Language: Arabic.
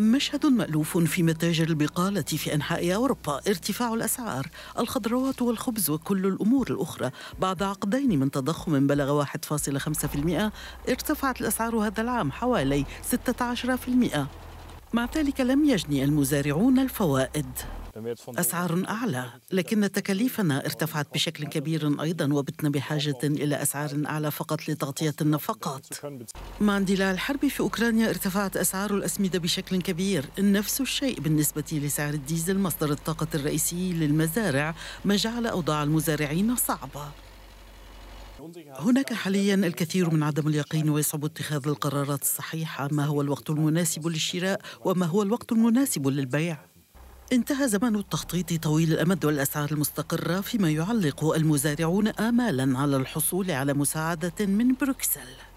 مشهد مألوف في متاجر البقالة في أنحاء أوروبا ارتفاع الأسعار الخضروات والخبز وكل الأمور الأخرى بعد عقدين من تضخم بلغ 1.5% ارتفعت الأسعار هذا العام حوالي 16% مع ذلك لم يجني المزارعون الفوائد أسعار أعلى لكن تكاليفنا ارتفعت بشكل كبير أيضا وبتنا بحاجة إلى أسعار أعلى فقط لتغطية النفقات مع اندلاع الحرب في أوكرانيا ارتفعت أسعار الأسمدة بشكل كبير نفس الشيء بالنسبة لسعر الديزل مصدر الطاقة الرئيسي للمزارع ما جعل أوضاع المزارعين صعبة هناك حاليا الكثير من عدم اليقين ويصعب اتخاذ القرارات الصحيحه ما هو الوقت المناسب للشراء وما هو الوقت المناسب للبيع انتهى زمن التخطيط طويل الامد والاسعار المستقره فيما يعلق المزارعون امالا على الحصول على مساعده من بروكسل